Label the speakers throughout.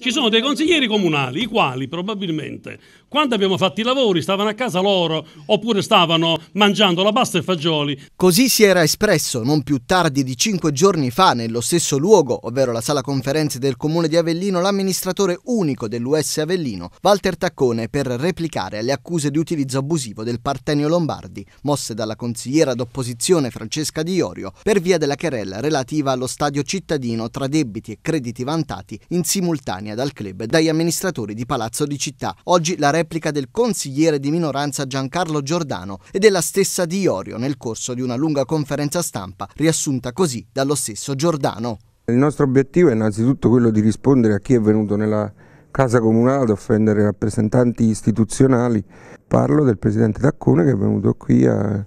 Speaker 1: Ci sono dei consiglieri comunali, i quali probabilmente quando abbiamo fatto i lavori stavano a casa loro oppure stavano mangiando la pasta e fagioli. Così si era espresso non più tardi di cinque giorni fa nello stesso luogo, ovvero la sala conferenze del comune di Avellino, l'amministratore unico dell'US Avellino, Walter Taccone, per replicare alle accuse di utilizzo abusivo del Partenio Lombardi, mosse dalla consigliera d'opposizione Francesca Di Iorio, per via della querella relativa allo stadio cittadino tra debiti e crediti vantati in simultanea temporanea dal club e dagli amministratori di Palazzo di Città. Oggi la replica del consigliere di minoranza Giancarlo Giordano e della stessa di Iorio nel corso di una lunga conferenza stampa riassunta
Speaker 2: così dallo stesso Giordano. Il nostro obiettivo è innanzitutto quello di rispondere a chi è venuto nella casa comunale ad offendere rappresentanti istituzionali. Parlo del presidente Taccone che è venuto qui a,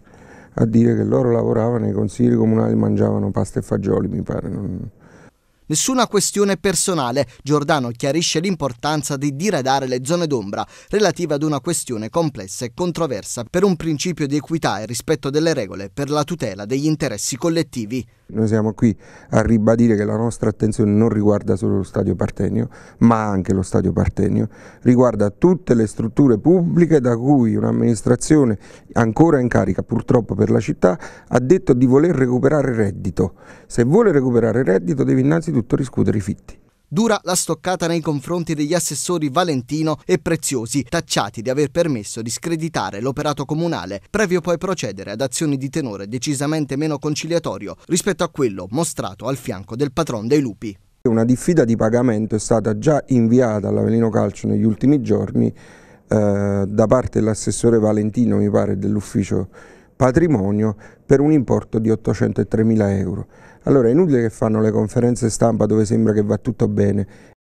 Speaker 2: a dire che loro lavoravano i consiglieri comunali mangiavano pasta e fagioli, mi pare. Non...
Speaker 1: Nessuna questione personale, Giordano chiarisce l'importanza di diradare le zone d'ombra relative ad una questione complessa e controversa per un principio di equità e rispetto delle regole per la tutela degli interessi collettivi.
Speaker 2: Noi siamo qui a ribadire che la nostra attenzione non riguarda solo lo stadio Partenio, ma anche lo stadio Partenio, riguarda tutte le strutture pubbliche da cui un'amministrazione ancora in carica purtroppo per la città ha detto di voler recuperare reddito. Se vuole recuperare reddito deve innanzitutto frutto riscuotere i fitti.
Speaker 1: Dura la stoccata nei confronti degli assessori Valentino e Preziosi, tacciati di aver permesso di screditare l'operato comunale, previo poi procedere ad azioni di tenore decisamente meno conciliatorio rispetto a quello mostrato al fianco del patron dei lupi.
Speaker 2: Una diffida di pagamento è stata già inviata all'Avelino Calcio negli ultimi giorni eh, da parte dell'assessore Valentino, mi pare, dell'ufficio patrimonio per un importo di 803 mila euro. Allora è inutile che fanno le conferenze stampa dove sembra che va tutto bene,